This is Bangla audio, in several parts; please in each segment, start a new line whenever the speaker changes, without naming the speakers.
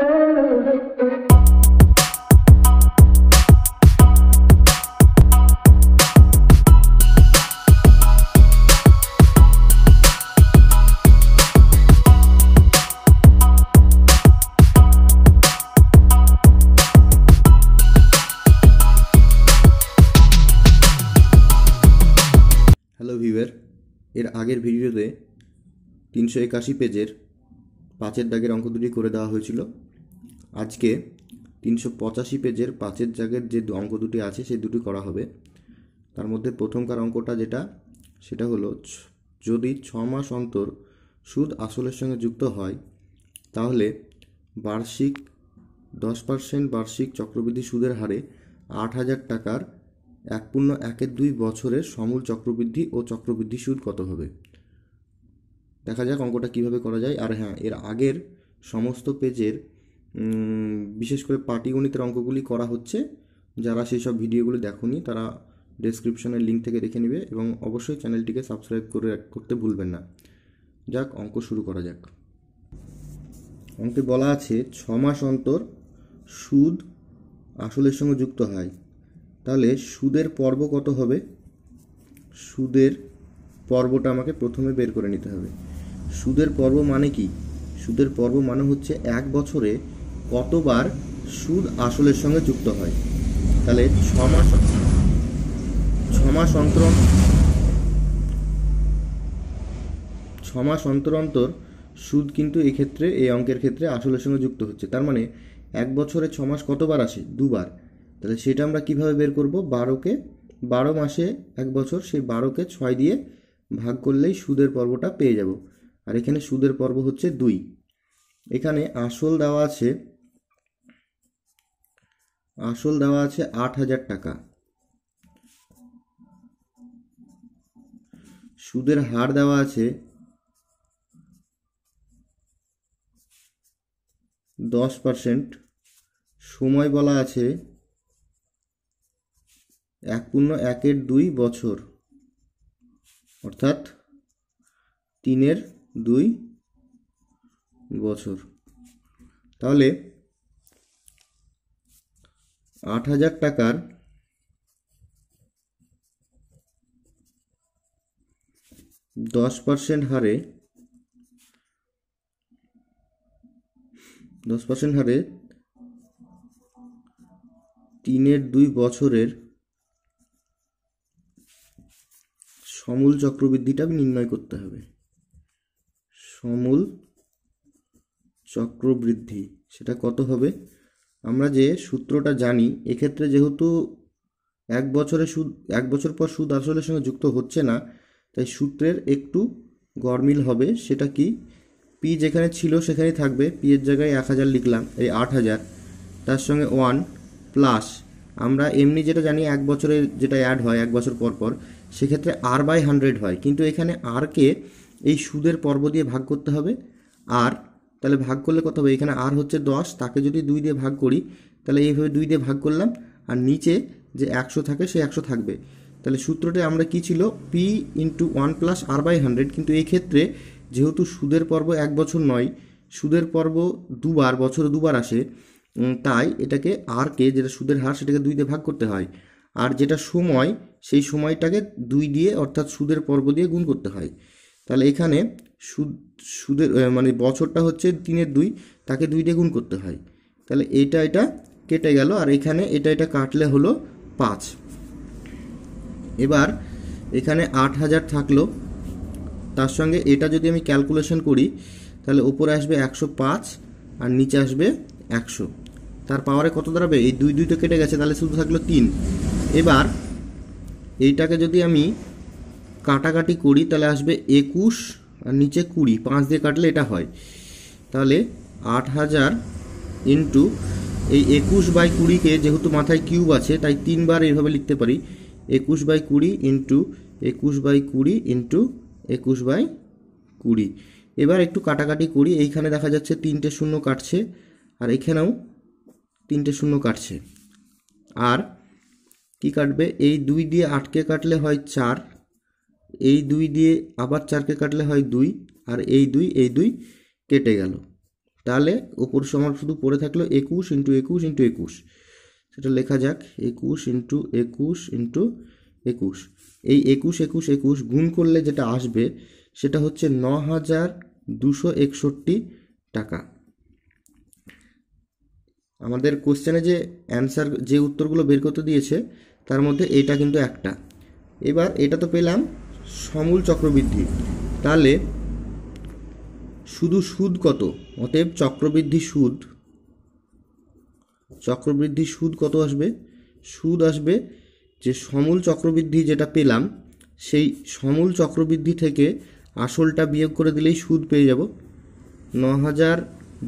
এর আগের ভিডিওতে তিনশো একাশি পেজের পাঁচের দাগের অঙ্ক দুটি করে দেওয়া হয়েছিল আজকে তিনশো পঁচাশি পেজের পাঁচের জাগের যে অঙ্ক দুটি আছে সেই দুটি করা হবে তার মধ্যে প্রথমকার অঙ্কটা যেটা সেটা হলো যদি ছ মাস অন্তর সুদ আসলের সঙ্গে যুক্ত হয় তাহলে বার্ষিক দশ পার্সেন্ট বার্ষিক চক্রবৃদ্ধি সুদের হারে আট হাজার টাকার এক পূর্ণ একের দুই বছরের সমূল চক্রবৃদ্ধি ও চক্রবৃদ্ধি সুদ কত হবে দেখা যাক অঙ্কটা কিভাবে করা যায় আর হ্যাঁ এর আগের সমস্ত পেজের বিশেষ করে পাটিগণিতের অঙ্কগুলি করা হচ্ছে যারা সেই সব ভিডিওগুলি দেখুনি তারা ডিসক্রিপশনের লিঙ্ক থেকে দেখে নেবে এবং অবশ্যই চ্যানেলটিকে সাবস্ক্রাইব করে করতে ভুলবেন না যাক অঙ্ক শুরু করা যাক অঙ্কে বলা আছে ছ মাস অন্তর সুদ আসলের সঙ্গে যুক্ত হয় তাহলে সুদের পর্ব কত হবে সুদের পর্বটা আমাকে প্রথমে বের করে নিতে হবে সুদের পর্ব মানে কি সুদের পর্ব মানে হচ্ছে এক বছরে কতবার সুদ আসলের সঙ্গে যুক্ত হয় তাহলে ছমাস ছমাস অন্তর ছমাস অন্তর অন্তর সুদ কিন্তু এক্ষেত্রে এই অঙ্কের ক্ষেত্রে আসলের সঙ্গে যুক্ত হচ্ছে তার মানে এক বছরে ছমাস কতবার আসে দুবার তাহলে সেটা আমরা কিভাবে বের করব বারোকে বারো মাসে এক বছর সেই বারোকে ছয় দিয়ে ভাগ করলেই সুদের পর্বটা পেয়ে যাব আর এখানে সুদের পর্ব হচ্ছে দুই এখানে আসল দেওয়া আছে আসল দেওয়া আছে আট হাজার টাকা সুদের হার দেওয়া আছে দশ পার্সেন্ট সময় বলা আছে এক পূর্ণ একের দুই বছর অর্থাৎ তিনের দুই বছর তাহলে আট হাজার টাকার দশ পার্সেন্ট হারে দশ পার্সেন্ট হারে তিনের দুই বছরের সমূল চক্রবৃদ্ধিটা নির্ণয় করতে হবে সমূল চক্রবৃদ্ধি সেটা কত হবে আমরা যে সূত্রটা জানি এক্ষেত্রে যেহেতু এক বছরে সুদ এক বছর পর সুদ আসলের সঙ্গে যুক্ত হচ্ছে না তাই সূত্রের একটু গরমিল হবে সেটা কি পি যেখানে ছিল সেখানেই থাকবে পি এর জায়গায় এক হাজার লিখলাম এই আট হাজার তার সঙ্গে ওয়ান প্লাস আমরা এমনি যেটা জানি এক বছরে যেটা অ্যাড হয় এক বছর পর পর সেক্ষেত্রে আর বাই হান্ড্রেড হয় কিন্তু এখানে আরকে এই সুদের পর্ব দিয়ে ভাগ করতে হবে আর তাহলে ভাগ করলে কত হবে এখানে আর হচ্ছে দশ তাকে যদি দুই দিয়ে ভাগ করি তাহলে এইভাবে দুই দিয়ে ভাগ করলাম আর নিচে যে একশো থাকে সে একশো থাকবে তাহলে সূত্রটা আমরা কি ছিল P into one plus R by hundred কিন্তু এই ক্ষেত্রে যেহেতু সুদের পর্ব এক বছর নয় সুদের পর্ব দুবার বছরে দুবার আসে তাই এটাকে আরকে যেটা সুদের হার সেটাকে দুই দিয়ে ভাগ করতে হয় আর যেটা সময় সেই সময়টাকে দুই দিয়ে অর্থাৎ সুদের পর্ব দিয়ে গুণ করতে হয় তাহলে এখানে সুদ সুদের মানে বছরটা হচ্ছে তিনের দুই তাকে দুই দিয়ে গুণ করতে হয় তাহলে এইটা এটা কেটে গেল আর এখানে এটা এটা কাটলে হলো পাঁচ এবার এখানে আট হাজার থাকলো তার সঙ্গে এটা যদি আমি ক্যালকুলেশন করি তাহলে ওপরে আসবে একশো পাঁচ আর নিচে আসবে একশো তার পাওয়ারে কত দাঁড়াবে এই দুই দুই তো কেটে গেছে তাহলে শুধু থাকলো তিন এবার এইটাকে যদি আমি কাটাকাটি করি তাহলে আসবে একুশ আর নিচে কুড়ি পাঁচ দিয়ে কাটলে এটা হয় তাহলে আট হাজার ইন্টু এই একুশ বাই কুড়িকে যেহেতু মাথায় কিউব আছে তাই তিনবার এইভাবে লিখতে পারি একুশ বাই কুড়ি ইন্টু একুশ বাই কুড়ি ইন্টু একুশ বাই কুড়ি এবার একটু কাটাকাটি করি এইখানে দেখা যাচ্ছে তিনটে শূন্য কাটছে আর এখানেও তিনটে শূন্য কাটছে আর কি কাটবে এই দুই দিয়ে আটকে কাটলে হয় চার এই দুই দিয়ে আবার চারকে কাটলে হয় দুই আর এই দুই এই দুই কেটে গেল তাহলে ওপর সমান শুধু পড়ে থাকলো একুশ ইন্টু একুশ ইন্টু একুশ সেটা লেখা যাক একুশ ইন্টু একুশ ইন্টু একুশ এই একুশ একুশ একুশ গুণ করলে যেটা আসবে সেটা হচ্ছে ন হাজার দুশো একষট্টি টাকা আমাদের কোশ্চেনে যে অ্যান্সার যে উত্তরগুলো বের করতে দিয়েছে তার মধ্যে এটা কিন্তু একটা এবার এটা তো পেলাম সমূল চক্রবৃদ্ধি তাহলে শুধু সুদ কত অতএব চক্রবৃদ্ধি সুদ চক্রবৃদ্ধি সুদ কত আসবে সুদ আসবে যে সমূল চক্রবৃদ্ধি যেটা পেলাম সেই সমূল চক্রবৃদ্ধি থেকে আসলটা বিয়োগ করে দিলেই সুদ পেয়ে যাব ন হাজার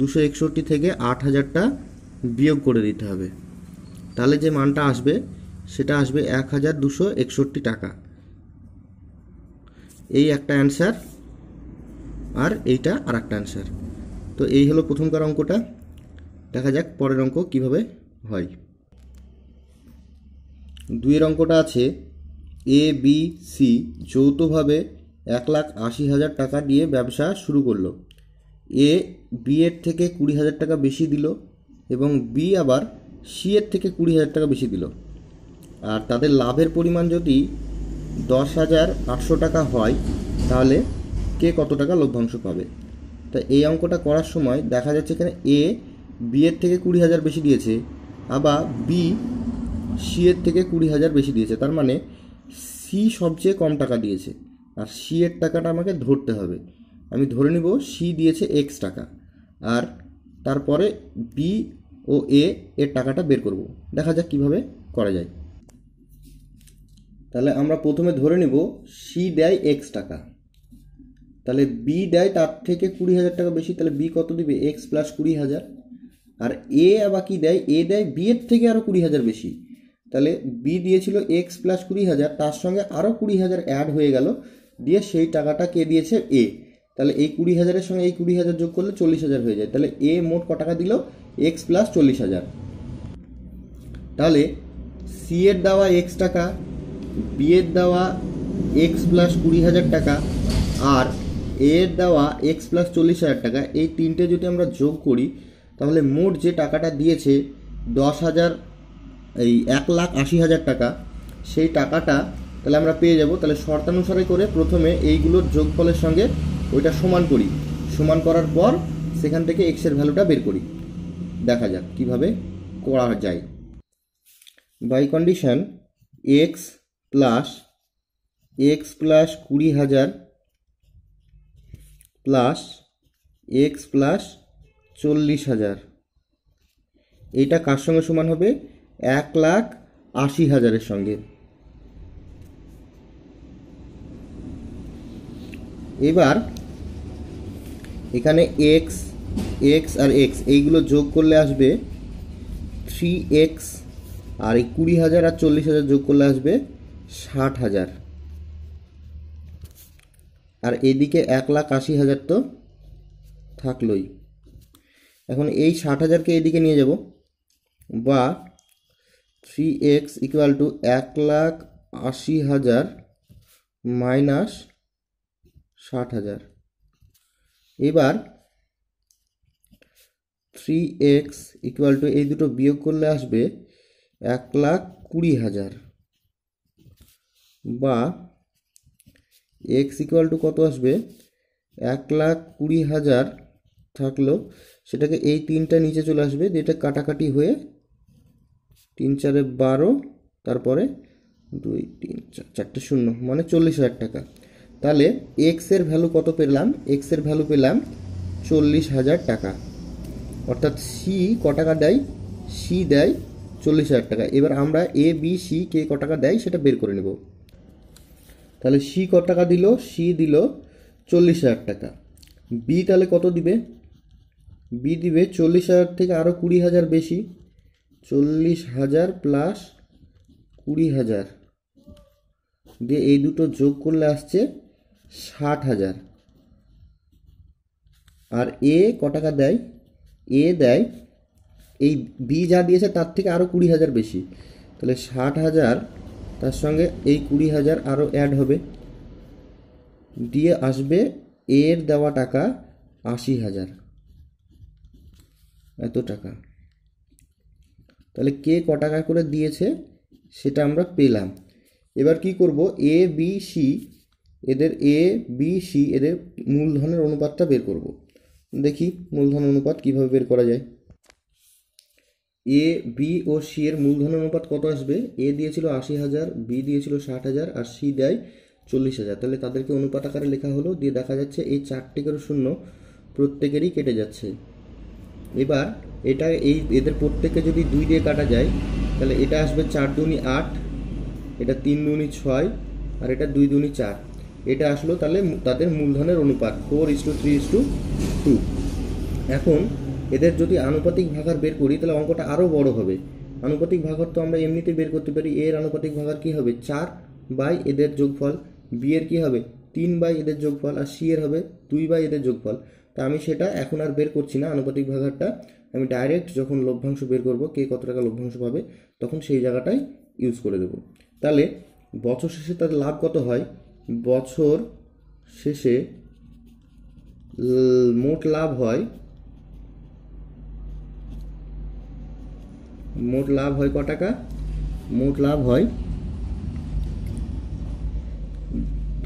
দুশো একষট্টি থেকে আট হাজারটা বিয়োগ করে দিতে হবে তাহলে যে মানটা আসবে সেটা আসবে এক হাজার দুশো একষট্টি টাকা এই একটা অ্যান্সার আর এইটা আর একটা অ্যান্সার তো এই হলো প্রথমকার অঙ্কটা দেখা যাক পরের অঙ্ক কিভাবে হয় দুইয়ের অঙ্কটা আছে এ বি সি যৌথভাবে এক লাখ আশি হাজার টাকা দিয়ে ব্যবসা শুরু করলো এ বি এর থেকে কুড়ি হাজার টাকা বেশি দিল এবং বি আবার সি এর থেকে কুড়ি হাজার টাকা বেশি দিল আর তাদের লাভের পরিমাণ যদি দশ হাজার আটশো টাকা হয় তাহলে কে কত টাকা লভ্যাংশ পাবে তা এই অঙ্কটা করার সময় দেখা যাচ্ছে এখানে এ বি এর থেকে কুড়ি হাজার বেশি দিয়েছে আবার বি সি এর থেকে কুড়ি হাজার বেশি দিয়েছে তার মানে সি সবচেয়ে কম টাকা দিয়েছে আর সি এর টাকাটা আমাকে ধরতে হবে আমি ধরে নিব সি দিয়েছে এক্স টাকা আর তারপরে বি ও এ এর টাকাটা বের করব দেখা যাক কিভাবে করা যায় তাহলে আমরা প্রথমে ধরে নেব সি দেয় এক্স টাকা তাহলে বি দেয় তার থেকে কুড়ি হাজার টাকা বেশি তাহলে বি কত দিবে এক্স প্লাস কুড়ি হাজার আর এ আবার কী দেয় এ দেয় বি এর থেকে আরও কুড়ি হাজার বেশি তাহলে বি দিয়েছিল এক্স প্লাস কুড়ি হাজার তার সঙ্গে আরও কুড়ি হাজার অ্যাড হয়ে গেল দিয়ে সেই টাকাটা কে দিয়েছে এ তাহলে এই কুড়ি হাজারের সঙ্গে এই কুড়ি হাজার যোগ করলে চল্লিশ হাজার হয়ে যায় তাহলে এ মোট ক টাকা দিল এক্স প্লাস চল্লিশ হাজার তাহলে সি এর দেওয়া এক্স টাকা বিয়ের দেওয়া এক্স প্লাস কুড়ি হাজার টাকা আর এর দেওয়া এক্স প্লাস চল্লিশ হাজার টাকা এই তিনটে যদি আমরা যোগ করি তাহলে মোট যে টাকাটা দিয়েছে দশ হাজার এই এক লাখ আশি হাজার টাকা সেই টাকাটা তাহলে আমরা পেয়ে যাব তাহলে শর্তানুসারে করে প্রথমে এইগুলোর যোগফলের সঙ্গে ওইটা সমান করি সমান করার পর সেখান থেকে এক্সের ভ্যালুটা বের করি দেখা যাক কিভাবে করা যায় by condition x plus x plus কুড়ি হাজার প্লাস এক্স প্লাস চল্লিশ হাজার এটা কার সঙ্গে সমান হবে এক লাখ আশি হাজারের সঙ্গে এবার এখানে এক্স এক্স আর এক্স এইগুলো যোগ করলে আসবে থ্রি এক্স আর এই কুড়ি হাজার আর চল্লিশ হাজার যোগ করলে আসবে ষাট হাজার আর এদিকে এক লাখ আশি হাজার তো থাকলোই এখন এই ষাট হাজারকে এদিকে নিয়ে যাব বা থ্রি এক্স ইকুয়াল টু এক লাখ আশি হাজার মাইনাস ষাট হাজার এবার থ্রি এক্স ইকুয়াল টু এই দুটো বিয়োগ করলে আসবে এক লাখ কুড়ি হাজার বা এক্স ইকুয়াল টু কত আসবে এক লাখ কুড়ি হাজার থাকলো সেটাকে এই তিনটা নিচে চলে আসবে এটা কাটাকাটি হয়ে তিন চারে বারো তারপরে দুই তিন চার চারটে শূন্য মানে চল্লিশ হাজার টাকা তাহলে এক্সের ভ্যালু কত পেলাম এক্সের ভ্যালু পেলাম চল্লিশ হাজার টাকা অর্থাৎ সি ক টাকা দেয় সি দেয় চল্লিশ হাজার টাকা এবার আমরা এ বি সি কে ক টাকা দেয় সেটা বের করে নেব তাহলে সি কত টাকা দিল সি দিল চল্লিশ হাজার টাকা বি তাহলে কত দিবে বি দিবে চল্লিশ হাজার থেকে আরও কুড়ি হাজার বেশি চল্লিশ হাজার প্লাস কুড়ি হাজার দিয়ে এই দুটো যোগ করলে আসছে ষাট হাজার আর এ ক টাকা দেয় এ দেয় এই বি যা দিয়েছে তার থেকে আরও কুড়ি হাজার বেশি তাহলে ষাট হাজার তার সঙ্গে এই কুড়ি হাজার আরও অ্যাড হবে দিয়ে আসবে এর দেওয়া টাকা আশি হাজার এত টাকা তাহলে কে ক টাকা করে দিয়েছে সেটা আমরা পেলাম এবার কি করব এ বি সি এদের এ বি সি এদের মূলধনের অনুপাতটা বের করব দেখি মূলধন অনুপাত কিভাবে বের করা যায় এ বি ও সি এর মূলধন অনুপাত কত আসবে এ দিয়েছিল আশি হাজার বি দিয়েছিল ষাট হাজার আর সি দেয় চল্লিশ হাজার তাহলে তাদেরকে অনুপাত আকারে লেখা হলো দিয়ে দেখা যাচ্ছে এই চারটি করে শূন্য প্রত্যেকেরই কেটে যাচ্ছে এবার এটা এই এদের প্রত্যেককে যদি দুই দিয়ে কাটা যায় তাহলে এটা আসবে চার দুনি আট এটা তিন দুনি ছয় আর এটা দুই দুনি চার এটা আসলো তাহলে তাদের মূলধনের অনুপাত four is to three is to two এখন এদের যদি আনুপাতিক ভাগার বের করি তাহলে অঙ্কটা আরও বড় হবে আনুপাতিক ভাগার তো আমরা এমনিতে বের করতে পারি এর আনুপাতিক ভাগার কী হবে চার বাই এদের যোগফল বি এর কী হবে তিন বাই এদের যোগফল আর সি এর হবে দুই বাই এদের যোগফল তা আমি সেটা এখন আর বের করছি না আনুপাতিক ভাগারটা আমি ডাইরেক্ট যখন লভ্যাংশ বের করব কে কত টাকা লভ্যাংশ পাবে তখন সেই জায়গাটাই ইউজ করে দেব তাহলে বছর শেষে তার লাভ কত হয় বছর শেষে মোট লাভ হয় মোট লাভ হয় ক টাকা মোট লাভ হয়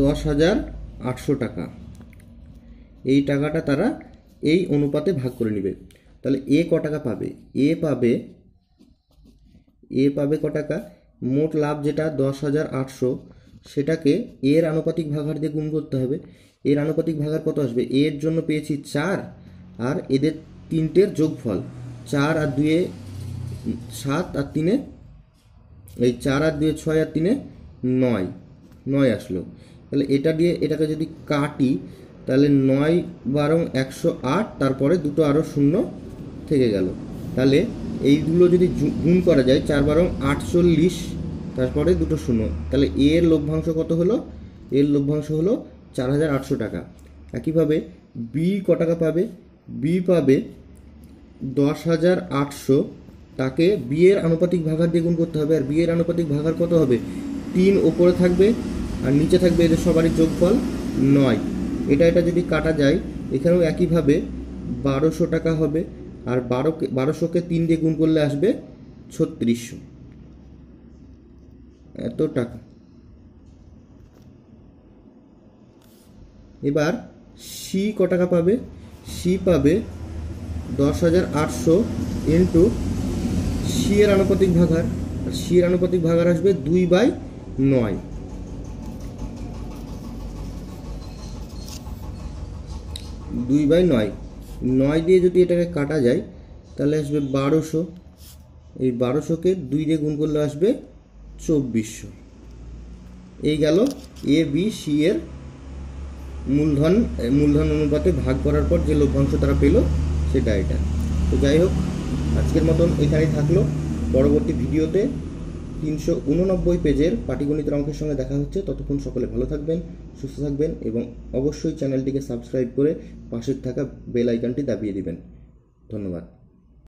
দশ হাজার আটশো টাকা এই টাকাটা তারা এই অনুপাতে ভাগ করে নেবে তাহলে এ ক টাকা পাবে এ পাবে এ পাবে ক টাকা মোট লাভ যেটা দশ হাজার আটশো সেটাকে এর আনুপাতিক ভাগার দিয়ে গুণ করতে হবে এর আনুপাতিক ভাগার কত আসবে এর জন্য পেয়েছি চার আর এদের তিনটের যোগফল চার আর দুয়ে সাত আর তিনে এই চার আর দুয়ে ছয় আর তিনে নয় নয় আসলো তাহলে এটা দিয়ে এটাকে যদি কাটি তাহলে নয় বারো একশো আট তারপরে দুটো আরও শূন্য থেকে গেল তাহলে এইগুলো যদি গুণ করা যায় চার বারো আটচল্লিশ তারপরে দুটো শূন্য তাহলে এর লভ্যাংশ কত হলো এর লভ্যাংশ হলো চার হাজার আটশো টাকা একইভাবে বি ক টাকা পাবে বি পাবে দশ হাজার আটশো তাকে বিয়ের আনুপাতিক ভাগার দিয়ে গুণ করতে হবে আর বিয়ের আনুপাতিক ভাগার কত হবে তিন ওপরে থাকবে আর নিচে থাকবে এদের সবারই যোগফল নয় এটা এটা যদি কাটা যায় এখানেও একইভাবে বারোশো টাকা হবে আর বারো বারোশোকে তিন দিয়ে গুণ করলে আসবে ছত্রিশশো এত টাকা এবার সি ক টাকা পাবে সি পাবে দশ হাজার আটশো ইন্টু সি এর আনুপাতিক ভাগার আর সি এর আনুপাতিক ভাগার আসবে দুই বাই নয় দুই বাই নয় নয় দিয়ে যদি এটাকে কাটা যায় তাহলে আসবে বারোশো এই বারোশোকে দুই দিয়ে গুণ করলে আসবে চব্বিশশো এই গেল এ বি সি এর মূলধন মূলধন অনুপাতে ভাগ করার পর যে লভ্যাংশ তারা পেল সেটা এটা তো যাই হোক আজকের মতন এখানেই থাকলো পরবর্তী ভিডিওতে তিনশো উননব্বই পেজের পাটিগণিতের অঙ্কের সঙ্গে দেখা হচ্ছে ততক্ষণ সকলে ভালো থাকবেন সুস্থ থাকবেন এবং অবশ্যই চ্যানেলটিকে সাবস্ক্রাইব করে পাশে থাকা বেল আইকনটি দাবিয়ে দিবেন ধন্যবাদ